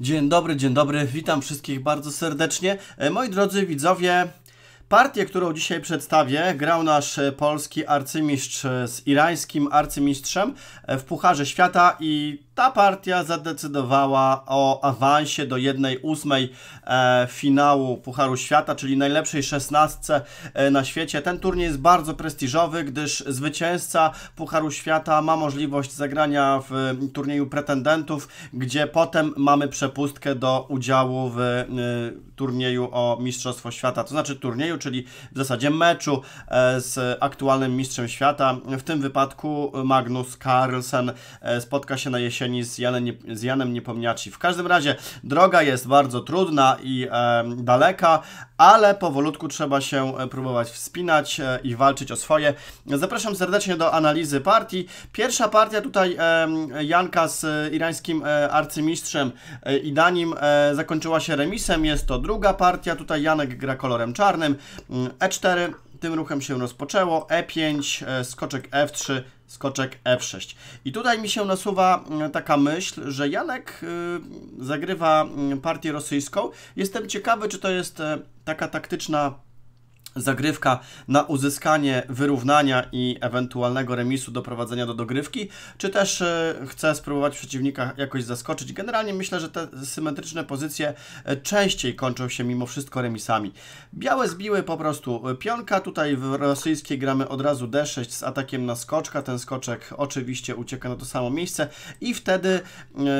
Dzień dobry, dzień dobry, witam wszystkich bardzo serdecznie. E, moi drodzy widzowie, Partię, którą dzisiaj przedstawię, grał nasz e, polski arcymistrz e, z irańskim arcymistrzem e, w Pucharze Świata i ta partia zadecydowała o awansie do 1-8 finału Pucharu Świata, czyli najlepszej szesnastce na świecie. Ten turniej jest bardzo prestiżowy, gdyż zwycięzca Pucharu Świata ma możliwość zagrania w turnieju pretendentów, gdzie potem mamy przepustkę do udziału w turnieju o Mistrzostwo Świata, to znaczy turnieju czyli w zasadzie meczu e, z aktualnym mistrzem świata. W tym wypadku Magnus Carlsen e, spotka się na jesieni z Janem, z Janem Niepomniaci. W każdym razie droga jest bardzo trudna i e, daleka, ale powolutku trzeba się e, próbować wspinać e, i walczyć o swoje. Zapraszam serdecznie do analizy partii. Pierwsza partia tutaj e, Janka z irańskim arcymistrzem Idanim zakończyła się remisem. Jest to druga partia. Tutaj Janek gra kolorem czarnym. Mm, E4 tym ruchem się rozpoczęło. E5, e, skoczek F3, skoczek F6. I tutaj mi się nasuwa e, taka myśl, że Janek e, zagrywa partię rosyjską. Jestem ciekawy, czy to jest taka taktyczna zagrywka na uzyskanie wyrównania i ewentualnego remisu doprowadzenia do dogrywki, czy też e, chce spróbować przeciwnika jakoś zaskoczyć. Generalnie myślę, że te symetryczne pozycje e, częściej kończą się mimo wszystko remisami. Białe zbiły po prostu e, pionka, tutaj w rosyjskiej gramy od razu D6 z atakiem na skoczka, ten skoczek oczywiście ucieka na to samo miejsce i wtedy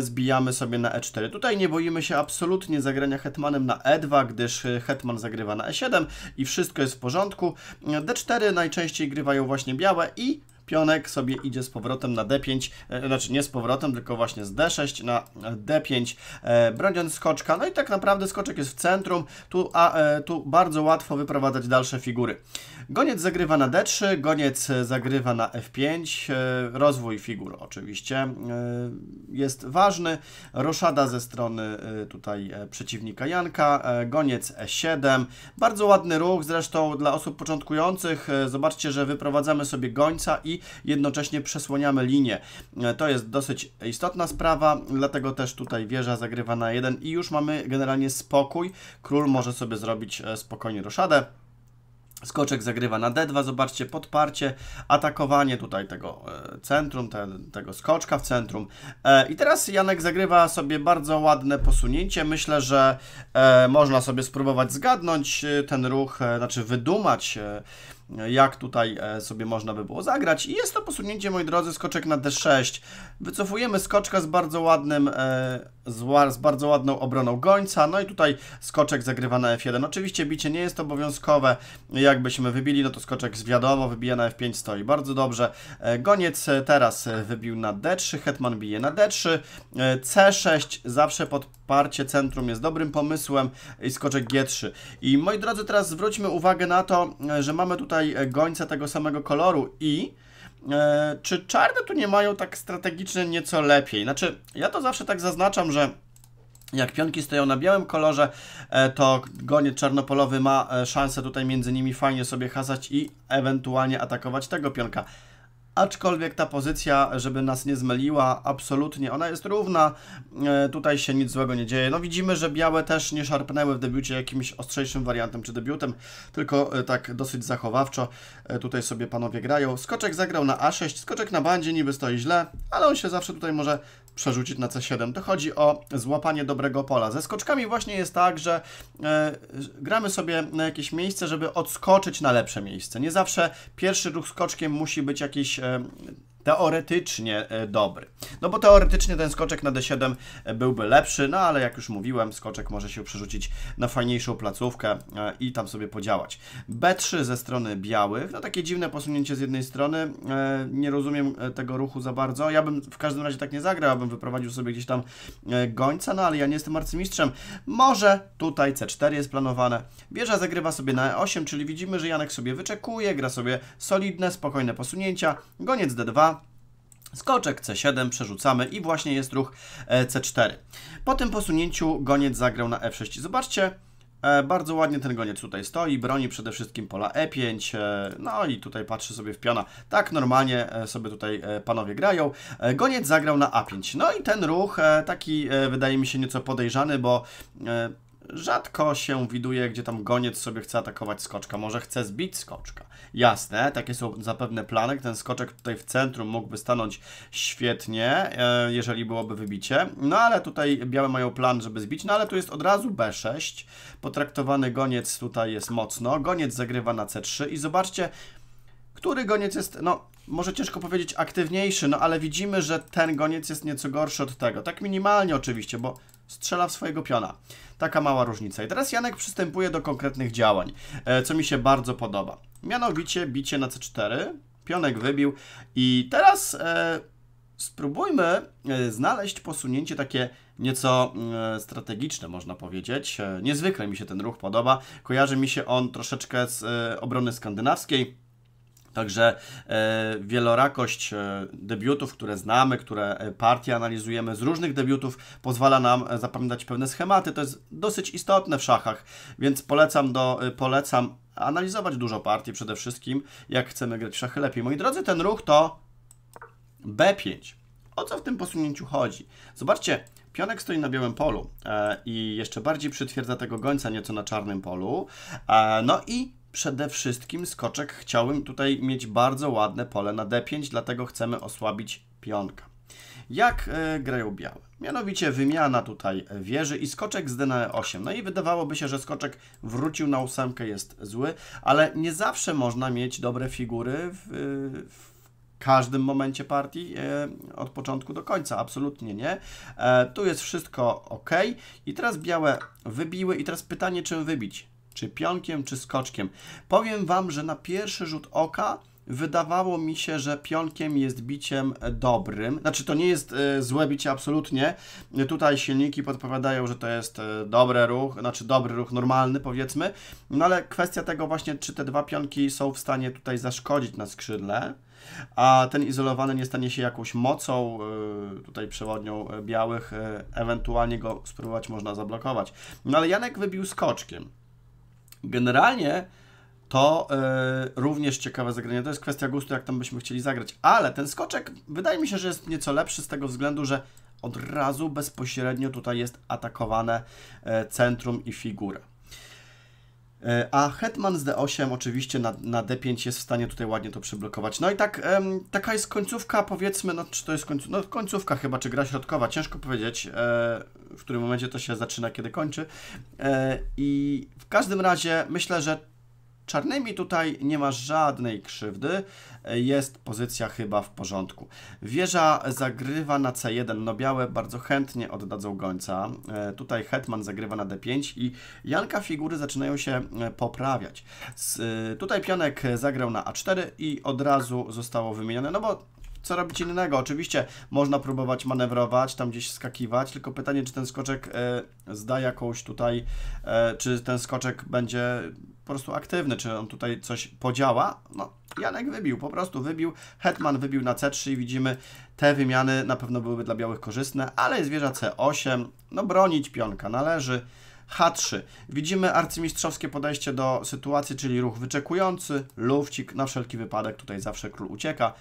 zbijamy sobie na E4. Tutaj nie boimy się absolutnie zagrania hetmanem na E2, gdyż hetman zagrywa na E7 i wszystko wszystko jest w porządku. D4 najczęściej grywają właśnie białe i Pionek sobie idzie z powrotem na D5, e, znaczy nie z powrotem, tylko właśnie z D6 na D5, e, broniąc skoczka. No i tak naprawdę skoczek jest w centrum, tu, a, e, tu bardzo łatwo wyprowadzać dalsze figury. Goniec zagrywa na D3, goniec zagrywa na F5, rozwój figur oczywiście jest ważny. Roszada ze strony tutaj przeciwnika Janka, goniec E7. Bardzo ładny ruch, zresztą dla osób początkujących zobaczcie, że wyprowadzamy sobie gońca i jednocześnie przesłaniamy linię. E, to jest dosyć istotna sprawa, dlatego też tutaj wieża zagrywa na 1 i już mamy generalnie spokój. Król może sobie zrobić e, spokojnie roszadę. Skoczek zagrywa na D2, zobaczcie, podparcie, atakowanie tutaj tego e, centrum, te, tego skoczka w centrum. I teraz Janek zagrywa sobie bardzo ładne posunięcie. Myślę, że można sobie spróbować zgadnąć ten ruch, znaczy wydumać jak tutaj e, sobie można by było zagrać. I jest to posunięcie, moi drodzy, skoczek na D6. Wycofujemy skoczka z bardzo ładnym, e, z bardzo ładną obroną gońca, no i tutaj skoczek zagrywa na F1. Oczywiście bicie nie jest obowiązkowe, jakbyśmy wybili, no to skoczek wiadomo, wybija na F5, stoi bardzo dobrze. E, goniec teraz wybił na D3, hetman bije na D3, C6, zawsze podparcie centrum jest dobrym pomysłem i skoczek G3. I moi drodzy, teraz zwróćmy uwagę na to, że mamy tutaj tutaj e, gońca tego samego koloru i e, czy czarne tu nie mają tak strategicznie nieco lepiej? Znaczy, ja to zawsze tak zaznaczam, że jak pionki stoją na białym kolorze, e, to goniec czarnopolowy ma e, szansę tutaj między nimi fajnie sobie hasać i ewentualnie atakować tego pionka aczkolwiek ta pozycja, żeby nas nie zmyliła, absolutnie, ona jest równa, e, tutaj się nic złego nie dzieje. No widzimy, że białe też nie szarpnęły w debiucie jakimś ostrzejszym wariantem czy debiutem, tylko e, tak dosyć zachowawczo e, tutaj sobie panowie grają. Skoczek zagrał na A6, skoczek na bandzie niby stoi źle, ale on się zawsze tutaj może przerzucić na C7. To chodzi o złapanie dobrego pola. Ze skoczkami właśnie jest tak, że e, gramy sobie na jakieś miejsce, żeby odskoczyć na lepsze miejsce. Nie zawsze pierwszy ruch skoczkiem musi być jakiś e, teoretycznie e, dobry. No bo teoretycznie ten skoczek na D7 e, byłby lepszy, no ale jak już mówiłem, skoczek może się przerzucić na fajniejszą placówkę e, i tam sobie podziałać. B3 ze strony białych, no takie dziwne posunięcie z jednej strony, nie rozumiem tego ruchu za bardzo. Ja bym w każdym razie tak nie zagrał, bym wyprowadził sobie gdzieś tam gońca, no ale ja nie jestem arcymistrzem. Może tutaj C4 jest planowane. Wieża zagrywa sobie na E8, czyli widzimy, że Janek sobie wyczekuje, gra sobie solidne, spokojne posunięcia. Goniec D2, Skoczek C7 przerzucamy i właśnie jest ruch e, C4. Po tym posunięciu goniec zagrał na F6. Zobaczcie, e, bardzo ładnie ten goniec tutaj stoi, broni przede wszystkim pola E5, e, no i tutaj patrzy sobie w piona. Tak normalnie sobie tutaj panowie grają. Goniec zagrał na A5. No i ten ruch taki wydaje mi się nieco podejrzany, bo rzadko się widuje, gdzie tam goniec sobie chce atakować skoczka. Może chce zbić skoczka. Jasne, takie są zapewne plany. Ten skoczek tutaj w centrum mógłby stanąć świetnie, e, jeżeli byłoby wybicie. No ale tutaj białe mają plan, żeby zbić. No ale tu jest od razu B6. Potraktowany goniec tutaj jest mocno. Goniec zagrywa na C3 i zobaczcie, który goniec jest, no może ciężko powiedzieć aktywniejszy, no ale widzimy, że ten goniec jest nieco gorszy od tego. Tak minimalnie oczywiście, bo strzela w swojego piona. Taka mała różnica. I teraz Janek przystępuje do konkretnych działań, e, co mi się bardzo podoba. Mianowicie bicie na C4, pionek wybił i teraz e, spróbujmy e, znaleźć posunięcie takie nieco mm, e, strategiczne, można powiedzieć. Niezwykle mi się ten ruch podoba. Kojarzy mi się on troszeczkę z obrony skandynawskiej Także e, wielorakość e, debiutów, które znamy, które e, partie analizujemy z różnych debiutów, pozwala nam e, zapamiętać pewne schematy. To jest dosyć istotne w szachach, więc polecam, do, polecam analizować dużo partii przede wszystkim, jak chcemy grać w szachy lepiej. Moi drodzy, ten ruch to B5. O co w tym posunięciu chodzi? Zobaczcie, Pionek stoi na białym polu e, i jeszcze bardziej przytwierdza tego gońca nieco na czarnym polu. E, no i przede wszystkim skoczek chciałbym tutaj mieć bardzo ładne pole na d5, dlatego chcemy osłabić pionka. Jak y, grają białe? Mianowicie wymiana tutaj wieży i skoczek z d na 8. No i wydawałoby się, że skoczek wrócił na ósemkę, jest zły, ale nie zawsze można mieć dobre figury w, e, w każdym momencie partii e, od początku do końca, absolutnie nie. Tu jest wszystko ok. I teraz białe wybiły i teraz pytanie, czym wybić? Czy pionkiem, czy skoczkiem? Powiem Wam, że na pierwszy rzut oka wydawało mi się, że pionkiem jest biciem dobrym. Znaczy, to nie jest e, złe bicie absolutnie. Tutaj silniki podpowiadają, że to jest e, dobry ruch, znaczy dobry ruch normalny powiedzmy. No ale kwestia tego właśnie, czy te dwa pionki są w stanie tutaj zaszkodzić na skrzydle. A ten izolowany nie stanie się jakąś mocą, e, tutaj przewodnią białych, ewentualnie go spróbować można zablokować. No ale Janek wybił skoczkiem. Generalnie to e, również ciekawe zagranie. To jest kwestia gustu, jak tam byśmy chcieli zagrać. Ale ten skoczek wydaje mi się, że jest nieco lepszy z tego względu, że od razu bezpośrednio tutaj jest atakowane e, centrum i figura. E, a Hetman z D8 oczywiście na, na D5 jest w stanie tutaj ładnie to przyblokować. No i tak, em, taka jest końcówka, powiedzmy, no czy to jest końcówka, no końcówka chyba, czy gra środkowa, ciężko powiedzieć, e, w którym momencie to się zaczyna, kiedy kończy. E, I w każdym razie myślę, że Czarnymi tutaj nie ma żadnej krzywdy, e, jest pozycja chyba w porządku. Wieża zagrywa na C1, no białe bardzo chętnie oddadzą gońca. E, tutaj Hetman zagrywa na D5 i Janka figury zaczynają się e, poprawiać. tutaj pionek zagrał na A4 i od razu zostało wymienione, no bo co robić innego. Oczywiście można próbować manewrować, tam gdzieś skakiwać, tylko pytanie, czy ten skoczek e, zda jakąś tutaj, e, czy ten skoczek będzie po prostu aktywny, czy on tutaj coś podziała. No, Janek wybił, po prostu wybił. Hetman wybił na C3 i widzimy, te wymiany na pewno byłyby dla białych korzystne, ale jest wieża C8, no bronić pionka należy. H3. Widzimy arcymistrzowskie podejście do sytuacji, czyli ruch wyczekujący, lufcik, na wszelki wypadek tutaj zawsze król ucieka,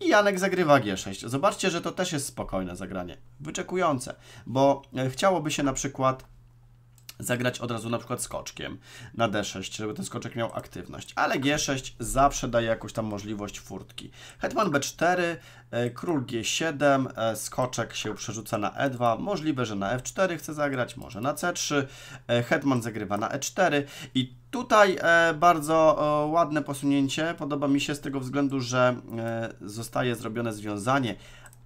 i Janek zagrywa G6. Zobaczcie, że to też jest spokojne zagranie, wyczekujące, bo e, chciałoby się na przykład zagrać od razu na przykład skoczkiem na D6, żeby ten skoczek miał aktywność. Ale G6 zawsze daje jakąś tam możliwość furtki. Hetman B4, e, król G7, e, skoczek się przerzuca na E2. Możliwe, że na F4 chce zagrać, może na C3. E, Hetman zagrywa na E4 i Tutaj bardzo ładne posunięcie, podoba mi się z tego względu, że zostaje zrobione związanie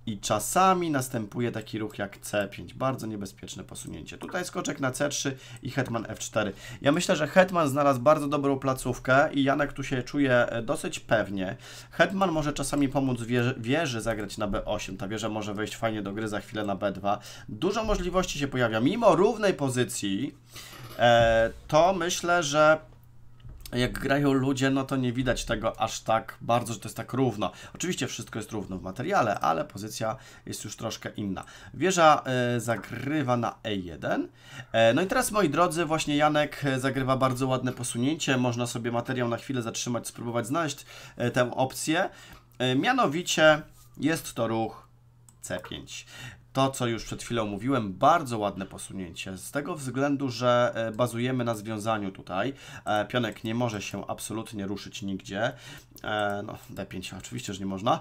i czasami następuje taki ruch jak C5. Bardzo niebezpieczne posunięcie. Tutaj skoczek na C3 i hetman F4. Ja myślę, że hetman znalazł bardzo dobrą placówkę i Janek tu się czuje e, dosyć pewnie. Hetman może czasami pomóc wieży, wieży zagrać na B8. Ta wieża może wejść fajnie do gry za chwilę na B2. Dużo możliwości się pojawia. Mimo równej pozycji, e, to myślę, że jak grają ludzie, no to nie widać tego aż tak bardzo, że to jest tak równo. Oczywiście wszystko jest równo w materiale, ale pozycja jest już troszkę inna. Wieża e, zagrywa na E1. E, no i teraz, moi drodzy, właśnie Janek e, zagrywa bardzo ładne posunięcie. Można sobie materiał na chwilę zatrzymać, spróbować znaleźć e, tę opcję. E, mianowicie jest to ruch C5 to, co już przed chwilą mówiłem, bardzo ładne posunięcie, z tego względu, że e, bazujemy na związaniu tutaj. E, Pionek nie może się absolutnie ruszyć nigdzie. E, no, D5 oczywiście, że nie można.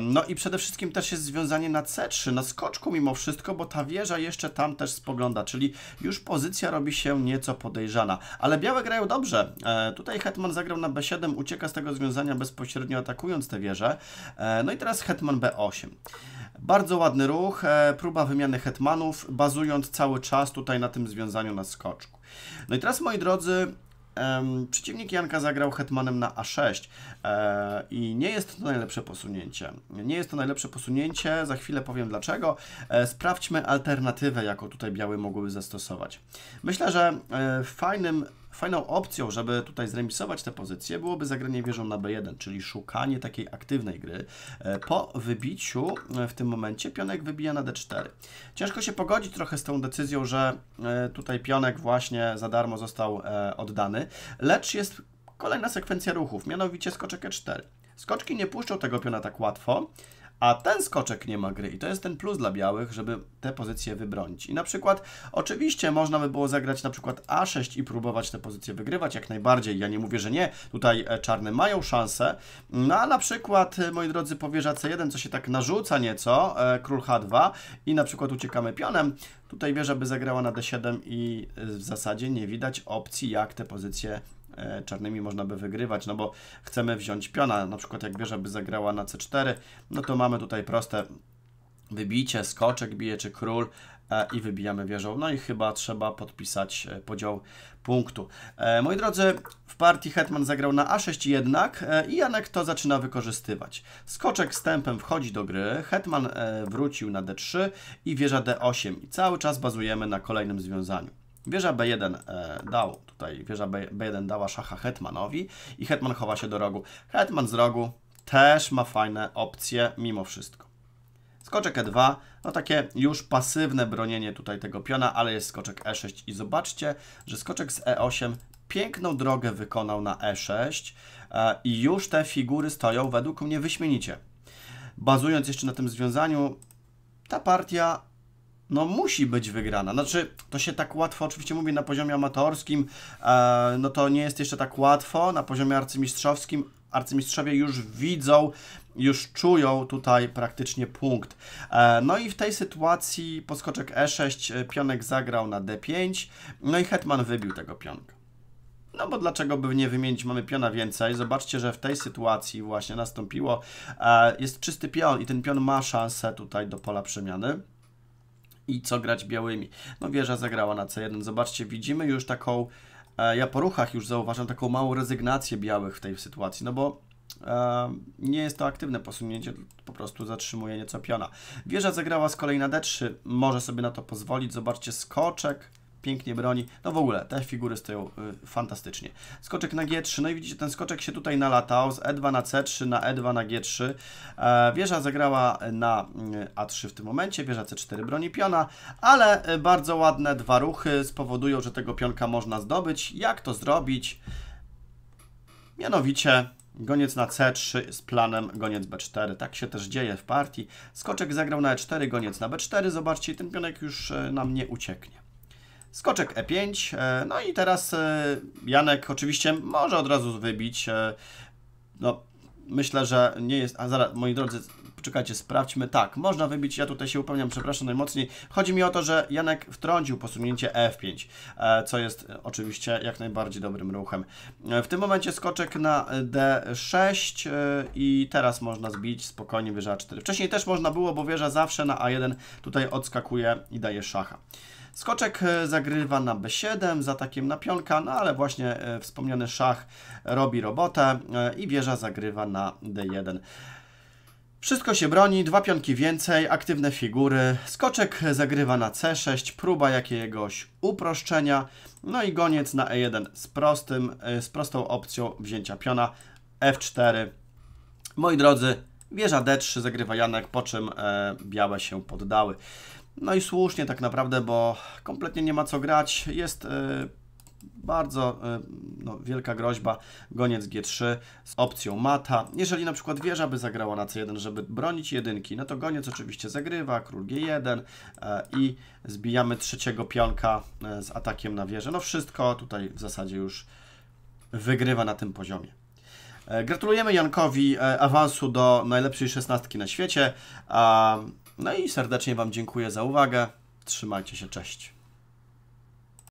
No i przede wszystkim też jest związanie na C3, na skoczku mimo wszystko, bo ta wieża jeszcze tam też spogląda, czyli już pozycja robi się nieco podejrzana. Ale białe grają dobrze. Tutaj Hetman zagrał na B7, ucieka z tego związania bezpośrednio atakując tę wieżę. No i teraz Hetman B8. Bardzo ładny ruch próba wymiany hetmanów, bazując cały czas tutaj na tym związaniu na skoczku. No i teraz, moi drodzy, przeciwnik Janka zagrał hetmanem na A6 e, i nie jest to najlepsze posunięcie. Nie jest to najlepsze posunięcie, za chwilę powiem dlaczego. E, sprawdźmy alternatywę, jaką tutaj biały mogłyby zastosować. Myślę, że e, fajnym Fajną opcją, żeby tutaj zremisować tę pozycję, byłoby zagranie wieżą na B1, czyli szukanie takiej aktywnej gry. E, po wybiciu e, w tym momencie pionek wybija na D4. Ciężko się pogodzić trochę z tą decyzją, że e, tutaj pionek właśnie za darmo został oddany, lecz jest kolejna sekwencja ruchów, mianowicie skoczek E4. Skoczki nie puszczą tego piona tak łatwo, a ten skoczek nie ma gry i to jest ten plus dla białych, żeby te pozycje wybronić. I na przykład, oczywiście można by było zagrać na przykład A6 i próbować te pozycje wygrywać jak najbardziej. Ja nie mówię, że nie, tutaj e, czarne mają szansę. No a na przykład, e, moi drodzy, powierza C1, co się tak narzuca nieco, e, król H2 i na przykład uciekamy pionem. Tutaj wieża by zagrała na D7 i w zasadzie nie widać opcji, jak te pozycje E, czarnymi można by wygrywać, no bo chcemy wziąć piona, na przykład jak wieża by zagrała na c4, no to mamy tutaj proste wybicie, skoczek bije czy król e, i wybijamy wieżą. No i chyba trzeba podpisać e, podział punktu. Moi drodzy, w partii Hetman zagrał na a6 jednak i Janek to zaczyna wykorzystywać. Skoczek z tempem wchodzi do gry, Hetman wrócił na d3 i wieża d8 i cały czas bazujemy na kolejnym związaniu. Wieża B1 e, dał, tutaj wieża B1 dała szacha Hetmanowi i Hetman chowa się do rogu. Hetman z rogu też ma fajne opcje mimo wszystko. Skoczek E2, no takie już pasywne bronienie tutaj tego piona, ale jest skoczek E6 i zobaczcie, że skoczek z E8 piękną drogę wykonał na E6 e, i już te figury stoją według mnie wyśmienicie. Bazując jeszcze na tym związaniu, ta partia no musi być wygrana. Znaczy, to się tak łatwo oczywiście mówi na poziomie amatorskim, e, no to nie jest jeszcze tak łatwo, na poziomie arcymistrzowskim arcymistrzowie już widzą, już czują tutaj praktycznie punkt. E, no i w tej sytuacji poskoczek E6, e, pionek zagrał na D5, no i hetman wybił tego pionka. No bo dlaczego by nie wymienić, mamy piona więcej. Zobaczcie, że w tej sytuacji właśnie nastąpiło, e, jest czysty pion i ten pion ma szansę tutaj do pola przemiany i co grać białymi. No wieża zagrała na C1. Zobaczcie, widzimy już taką, e, ja po ruchach już zauważam taką małą rezygnację białych w tej sytuacji, no bo e, nie jest to aktywne posunięcie, po prostu zatrzymuje nieco piona. Wieża zagrała z kolei na D3, może sobie na to pozwolić. Zobaczcie, skoczek, pięknie broni. No w ogóle, te figury stoją y, fantastycznie. Skoczek na G3, no i widzicie, ten skoczek się tutaj nalatał z E2 na C3 na E2 na G3. E, wieża zagrała na y, A3 w tym momencie, wieża C4 broni piona, ale y, bardzo ładne dwa ruchy spowodują, że tego pionka można zdobyć. Jak to zrobić? Mianowicie Goniec na C3 z planem goniec B4. Tak się też dzieje w partii. Skoczek zagrał na E4, goniec na B4. Zobaczcie, ten pionek już y, nam nie ucieknie skoczek E5, e, no i teraz e, Janek oczywiście może od razu wybić, e, no myślę, że nie jest, a zaraz, moi drodzy, poczekajcie, sprawdźmy, tak, można wybić, ja tutaj się upewniam, przepraszam najmocniej, chodzi mi o to, że Janek wtrącił posunięcie F5, co jest oczywiście jak najbardziej dobrym ruchem. W tym momencie skoczek na D6 i teraz można zbić spokojnie wieża 4. Wcześniej też można było, bo wieża zawsze na A1 tutaj odskakuje i daje szacha. Skoczek e, zagrywa na b7 z atakiem na pionka, no ale właśnie e, wspomniany szach robi robotę e, i wieża zagrywa na d1. Wszystko się broni, dwa pionki więcej, aktywne figury, skoczek zagrywa na c6, próba jakiegoś uproszczenia, no i goniec na e1 z, prostym, z prostą opcją wzięcia piona f4. Moi drodzy, wieża d3 zagrywa Janek, po czym białe się poddały. No i słusznie tak naprawdę, bo kompletnie nie ma co grać. Jest e, bardzo e, no, wielka groźba, goniec G3 z opcją mata. Jeżeli na przykład wieża by zagrała na C1, żeby bronić jedynki, no to goniec oczywiście zagrywa, król G1 e, i zbijamy trzeciego pionka z atakiem na wieżę. No wszystko tutaj w zasadzie już wygrywa na tym poziomie. Gratulujemy Jankowi awansu do najlepszej szesnastki na świecie. No i serdecznie Wam dziękuję za uwagę. Trzymajcie się, cześć.